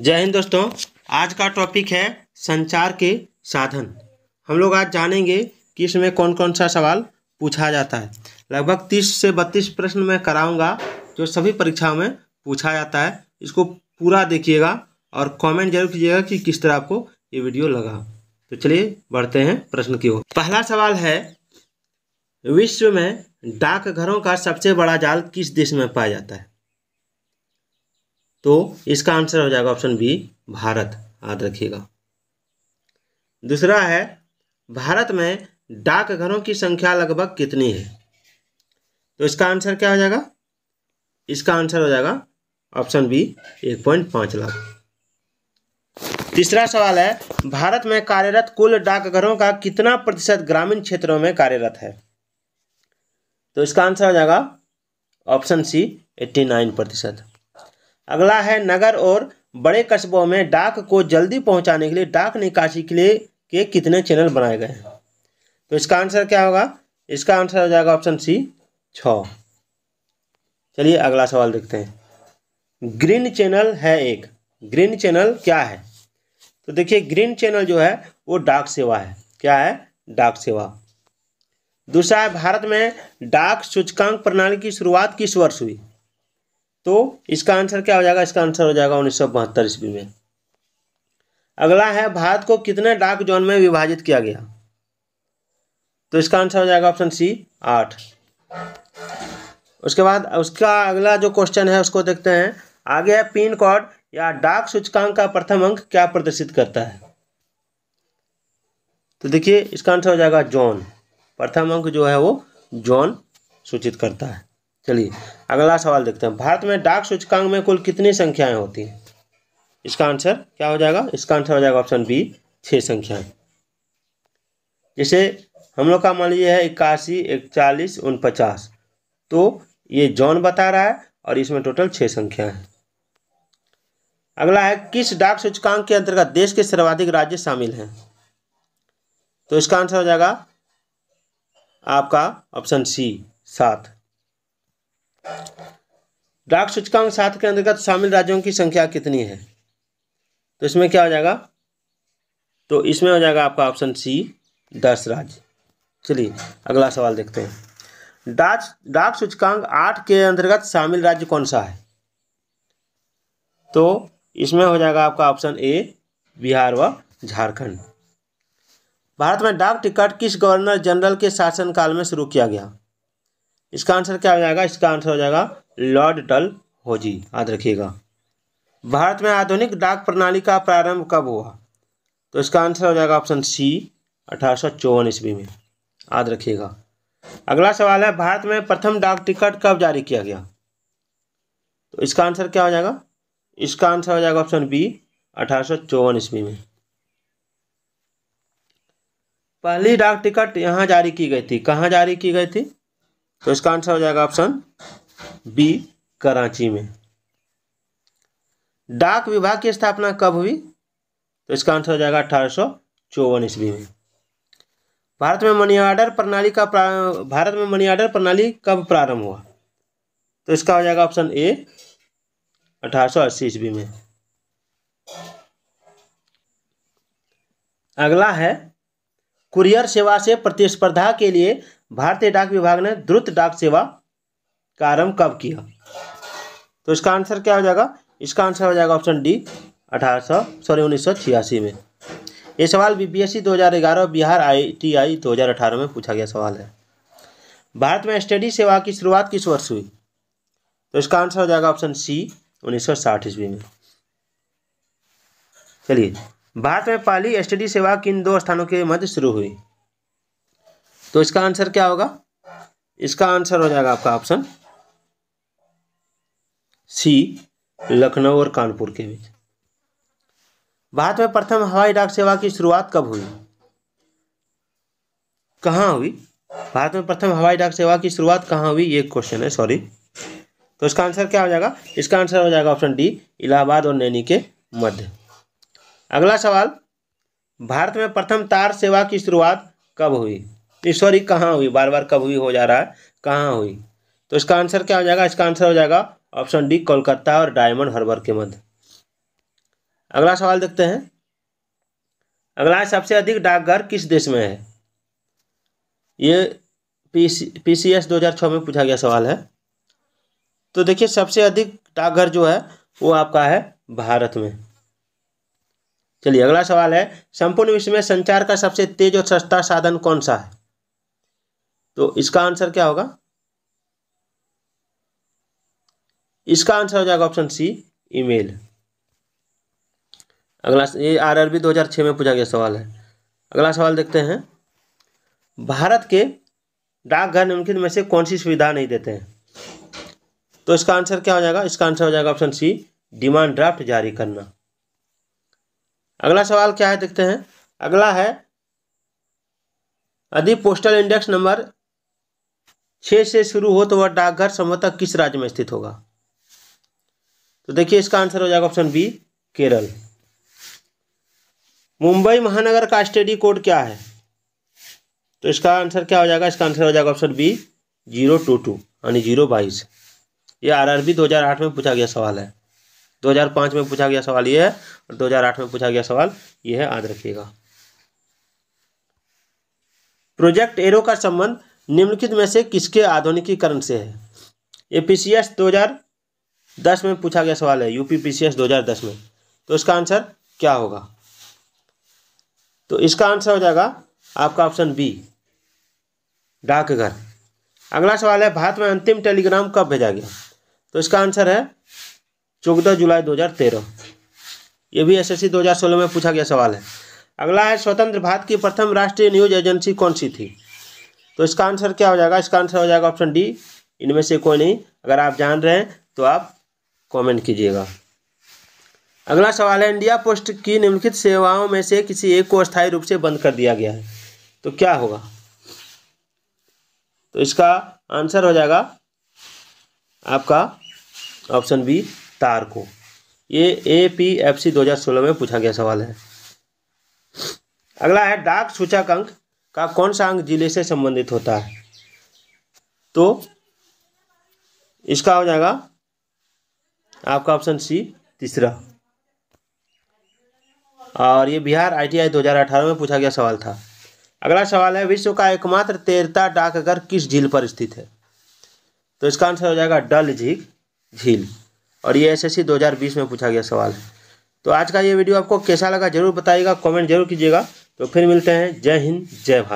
जय हिंद दोस्तों आज का टॉपिक है संचार के साधन हम लोग आज जानेंगे कि इसमें कौन कौन सा सवाल पूछा जाता है लगभग तीस से बत्तीस प्रश्न मैं कराऊंगा जो सभी परीक्षाओं में पूछा जाता है इसको पूरा देखिएगा और कमेंट जरूर कीजिएगा कि किस तरह आपको ये वीडियो लगा तो चलिए बढ़ते हैं प्रश्न की ओर पहला सवाल है विश्व में डाकघरों का सबसे बड़ा जाल किस देश में पाया जाता है तो इसका आंसर हो जाएगा ऑप्शन बी भारत याद रखिएगा दूसरा है भारत में डाकघरों की संख्या लगभग कितनी है तो इसका आंसर क्या हो जाएगा इसका आंसर हो जाएगा ऑप्शन बी एक पॉइंट पाँच लाख तीसरा सवाल है भारत में कार्यरत कुल डाकघरों का कितना प्रतिशत ग्रामीण क्षेत्रों में कार्यरत है तो इसका आंसर हो जाएगा ऑप्शन सी एट्टी नाइन प्रतिशत अगला है नगर और बड़े कस्बों में डाक को जल्दी पहुंचाने के लिए डाक निकासी के लिए के कितने चैनल बनाए गए हैं तो इसका आंसर क्या होगा इसका आंसर हो जाएगा ऑप्शन सी छ चलिए अगला सवाल देखते हैं ग्रीन चैनल है एक ग्रीन चैनल क्या है तो देखिए ग्रीन चैनल जो है वो डाक सेवा है क्या है डाक सेवा दूसरा है भारत में डाक सूचकांक प्रणाली की शुरुआत किस वर्ष हुई तो इसका आंसर क्या हो जाएगा इसका आंसर हो जाएगा उन्नीस सौ बहत्तर ईस्वी में अगला है भारत को कितने डाक जोन में विभाजित किया गया तो इसका आंसर हो जाएगा ऑप्शन सी आठ उसके बाद उसका अगला जो क्वेश्चन है उसको देखते हैं आगे है पिन कोड या डाक सूचकांक का प्रथम अंक क्या प्रदर्शित करता है तो देखिए इसका आंसर हो जाएगा जॉन प्रथम अंक जो है वो जॉन सूचित करता है चलिए अगला सवाल देखते हैं भारत में डाक सूचकांक में कुल कितनी संख्याएं होती हैं इसका आंसर क्या हो जाएगा इसका आंसर हो जाएगा ऑप्शन बी छः संख्याएं जैसे हम लोग का मान लीजिए है इक्यासी इकचालीस उनपचास तो ये जॉन बता रहा है और इसमें टोटल छः संख्या है अगला है किस डाक सूचकांक के अंतर्गत देश के सर्वाधिक राज्य शामिल हैं तो इसका आंसर हो जाएगा आपका ऑप्शन सी सात डाक सूचकांक सात के अंतर्गत शामिल राज्यों की संख्या कितनी है तो इसमें क्या हो जाएगा तो इसमें हो जाएगा आपका ऑप्शन सी दस राज्य चलिए अगला सवाल देखते हैं डाक डाक सूचकांक आठ के अंतर्गत शामिल राज्य कौन सा है तो इसमें हो जाएगा आपका ऑप्शन ए बिहार व झारखंड भारत में डाक टिकट किस गवर्नर जनरल के शासनकाल में शुरू किया गया इसका आंसर क्या हो जाएगा इसका आंसर हो जाएगा लॉर्ड डल होजी याद रखिएगा भारत में आधुनिक डाक प्रणाली का प्रारंभ कब हुआ तो इसका आंसर हो जाएगा ऑप्शन सी अठारह ईस्वी में याद रखिएगा अगला सवाल है भारत में प्रथम डाक टिकट कब जारी किया गया तो इसका आंसर क्या हो जाएगा इसका आंसर हो जाएगा ऑप्शन बी अठारह ईस्वी में पहली डाक टिकट यहाँ जारी की गई थी कहाँ जारी की गई थी तो इसका आंसर हो जाएगा ऑप्शन बी कराची में डाक विभाग की स्थापना कब हुई तो इसका आंसर हो जाएगा अठारह सौ चौवन ईस्वी में भारत में मनी ऑर्डर प्रणाली का भारत में मनी ऑर्डर प्रणाली कब प्रारंभ हुआ तो इसका हो जाएगा ऑप्शन ए अठारह सौ अस्सी ईस्वी में अगला है कुरियर सेवा से प्रतिस्पर्धा के लिए भारतीय डाक विभाग ने द्रुत डाक सेवा का आरंभ कब किया तो इसका आंसर क्या हो जाएगा इसका आंसर हो जाएगा ऑप्शन डी अठारह सॉरी उन्नीस में ये सवाल बीपीएससी 2011 बिहार आईटीआई 2018 में पूछा गया सवाल है भारत में स्टडी सेवा की शुरुआत किस वर्ष हुई तो इसका आंसर हो जाएगा ऑप्शन सी 1960 ईस्वी में चलिए भारत में पहली स्टडी सेवा किन दो स्थानों के मध्य शुरू हुई तो इसका आंसर क्या होगा इसका आंसर हो जाएगा आपका ऑप्शन सी लखनऊ और कानपुर के बीच भारत में प्रथम हवाई डाक सेवा की शुरुआत कब हुई कहाँ हुई भारत में प्रथम हवाई डाक सेवा की शुरुआत कहाँ हुई ये क्वेश्चन है सॉरी तो इसका आंसर क्या हो जाएगा इसका आंसर हो जाएगा ऑप्शन डी इलाहाबाद और नैनी के मध्य अगला सवाल भारत में प्रथम तार सेवा की शुरुआत कब हुई ईश्वरी कहाँ हुई बार बार कब हुई हो जा रहा है कहाँ हुई तो इसका आंसर क्या हो जाएगा इसका आंसर हो जाएगा ऑप्शन डी कोलकाता और डायमंड हार्बर के मध्य अगला सवाल देखते हैं अगला सबसे अधिक डाकघर किस देश में है ये पी सी में पूछा गया सवाल है तो देखिए सबसे अधिक डाकघर जो है वो आपका है भारत में चलिए अगला सवाल है संपूर्ण विश्व में संचार का सबसे तेज और सस्ता साधन कौन सा है तो इसका आंसर क्या होगा इसका आंसर हो जाएगा ऑप्शन सी ईमेल अगला ये आरआरबी 2006 में पूछा गया सवाल है अगला सवाल देखते हैं भारत के डाकघर निम्नलिखित में से कौन सी सुविधा नहीं देते हैं तो इसका आंसर क्या हो जाएगा इसका आंसर हो जाएगा ऑप्शन सी डिमांड ड्राफ्ट जारी करना अगला सवाल क्या है देखते हैं अगला है यदि पोस्टल इंडेक्स नंबर छह से शुरू हो तो वह डाकघर संभवतः किस राज्य में स्थित होगा तो देखिए इसका आंसर हो जाएगा ऑप्शन बी केरल मुंबई महानगर का स्टडी कोड क्या है तो इसका आंसर क्या हो जाएगा इसका आंसर हो जाएगा option B zero two two यानी जीरो बाईस ये आरआरबी 2008 में पूछा गया सवाल है 2005 में पूछा गया सवाल ये है और 2008 में पूछा गया सवाल ये है याद रखिएगा प्रोजेक्ट एरो का संबंध निम्नलिखित में से किसके आधुनिकीकरण से है ए पी सी एस दो हज़ार दस में पूछा गया सवाल है यूपी पी सी एस दो हज़ार दस में तो इसका आंसर क्या होगा तो इसका आंसर हो जाएगा आपका ऑप्शन बी डाकघर अगला सवाल है भारत में अंतिम टेलीग्राम कब भेजा गया तो इसका आंसर है चौदह जुलाई 2013 ये भी हजार सोलह में पूछा गया सवाल है अगला है स्वतंत्र भारत की प्रथम राष्ट्रीय न्यूज एजेंसी कौन सी थी तो इसका आंसर क्या हो जाएगा इसका आंसर हो जाएगा ऑप्शन डी इनमें से कोई नहीं अगर आप जान रहे हैं तो आप कमेंट कीजिएगा अगला सवाल है इंडिया पोस्ट की निम्नलिखित सेवाओं में से किसी एक को अस्थायी रूप से बंद कर दिया गया है तो क्या होगा तो इसका आंसर हो जाएगा आपका ऑप्शन बी तार को ये ए पी एफ सी दो हजार सोलह में पूछा गया सवाल है अगला है डाक सूचकांक का कौन सा अंग जिले से संबंधित होता है तो इसका हो जाएगा आपका ऑप्शन सी तीसरा और ये बिहार आईटीआई 2018 में पूछा गया सवाल था अगला सवाल है विश्व का एकमात्र तेरता डाकघर किस झील पर स्थित है तो इसका आंसर हो जाएगा डल झील झील और ये एसएससी 2020 में पूछा गया सवाल है तो आज का ये वीडियो आपको कैसा लगा जरूर बताइएगा कमेंट जरूर कीजिएगा तो फिर मिलते हैं जय हिंद जय भारत